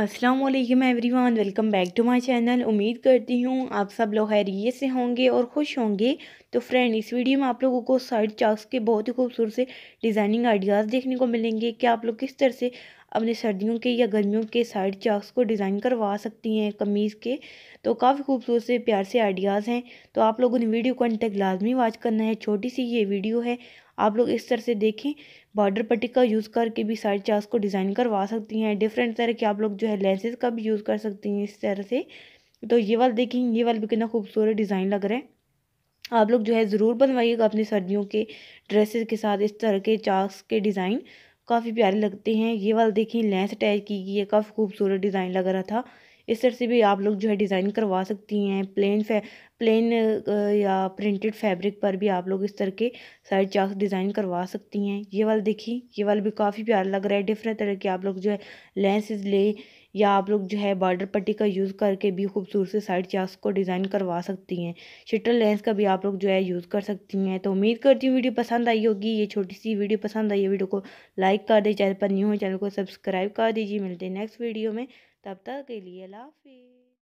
अस्सलाम वालेकुम everyone welcome back to my channel उम्मीद करती हूँ आप सब लोग हैरियत से होंगे और खुश होंगे तो फ्रेंड इस वीडियो में आप लोगों को साइड चाक्स के बहुत ही खूबसूरत से डिज़ाइनिंग आइडियाज़ देखने को मिलेंगे कि आप लोग किस तरह से अपने सर्दियों के या गर्मियों के साइड चाक्स को डिज़ाइन करवा सकती हैं कमीज़ के तो काफ़ी खूबसूरत से प्यार से आइडियाज़ हैं तो आप लोगों ने वीडियो को अंत तक लाजमी वाच करना है छोटी सी ये वीडियो है आप लोग इस तरह से देखें बॉर्डर पट्टी का यूज़ करके भी साइड चाक्स को डिज़ाइन करवा सकती हैं डिफरेंट तरह के आप लोग जो है लेंसेज का भी यूज़ कर सकती हैं इस तरह से तो ये वाल देखें ये वाल भी कितना खूबसूरत डिज़ाइन लग रहा है आप लोग जो है ज़रूर बनवाइएगा अपनी सर्दियों के ड्रेसेस के साथ इस तरह के चाक्स के डिज़ाइन काफ़ी प्यारे लगते हैं ये वाला देखिए लेंस अटैच की गई है काफ़ी खूबसूरत डिज़ाइन लग रहा था इस तरह से भी आप लोग जो है डिज़ाइन करवा सकती हैं प्लेन फै प्लेन या प्रिंटेड फैब्रिक पर भी आप लोग इस तरह के साइड चाक डिज़ाइन करवा सकती हैं ये वाला देखिए ये वाला भी काफ़ी प्यारा लग रहा है डिफरेंट तरह के आप लोग जो है लेंसेज लें या आप लोग जो है बॉर्डर पट्टी का यूज़ करके भी खूबसूरत से साइड चार्स को डिज़ाइन करवा सकती हैं शटर लेंस का भी आप लोग जो है यूज़ कर सकती हैं तो उम्मीद करती हूँ वीडियो पसंद आई होगी ये छोटी सी वीडियो पसंद आई है वीडियो को लाइक कर दे चैनल पर न्यू हो चैनल को सब्सक्राइब कर दीजिए मिलते हैं नेक्स्ट वीडियो में तब तक के लिए अला हाफिज़